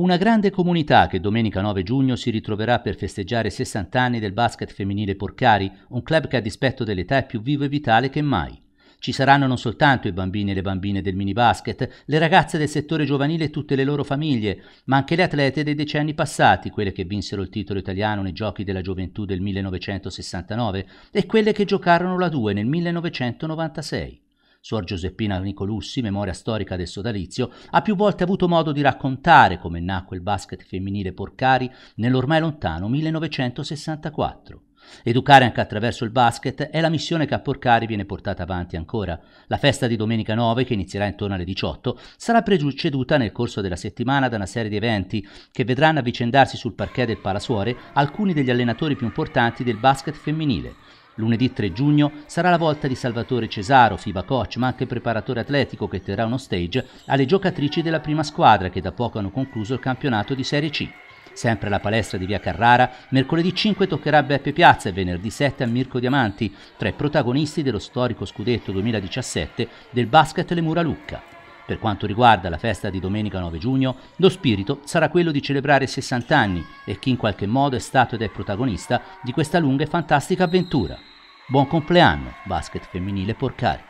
Una grande comunità che domenica 9 giugno si ritroverà per festeggiare i 60 anni del basket femminile Porcari, un club che a dispetto dell'età è più vivo e vitale che mai. Ci saranno non soltanto i bambini e le bambine del minibasket, le ragazze del settore giovanile e tutte le loro famiglie, ma anche le atlete dei decenni passati, quelle che vinsero il titolo italiano nei Giochi della Gioventù del 1969 e quelle che giocarono la 2 nel 1996. Suor Giuseppina Nicolussi, memoria storica del sodalizio, ha più volte avuto modo di raccontare come nacque il basket femminile Porcari nell'ormai lontano 1964. Educare anche attraverso il basket è la missione che a Porcari viene portata avanti ancora. La festa di domenica 9, che inizierà intorno alle 18, sarà preceduta nel corso della settimana da una serie di eventi che vedranno avvicendarsi sul parquet del Palasuore alcuni degli allenatori più importanti del basket femminile. Lunedì 3 giugno sarà la volta di Salvatore Cesaro, FIBA coach ma anche preparatore atletico che terrà uno stage alle giocatrici della prima squadra che da poco hanno concluso il campionato di Serie C. Sempre alla palestra di Via Carrara, mercoledì 5 toccherà Beppe Piazza e venerdì 7 a Mirko Diamanti, tra i protagonisti dello storico scudetto 2017 del basket Le Mura Lucca. Per quanto riguarda la festa di domenica 9 giugno, lo spirito sarà quello di celebrare 60 anni e chi in qualche modo è stato ed è protagonista di questa lunga e fantastica avventura. Buon compleanno, basket femminile Porcari.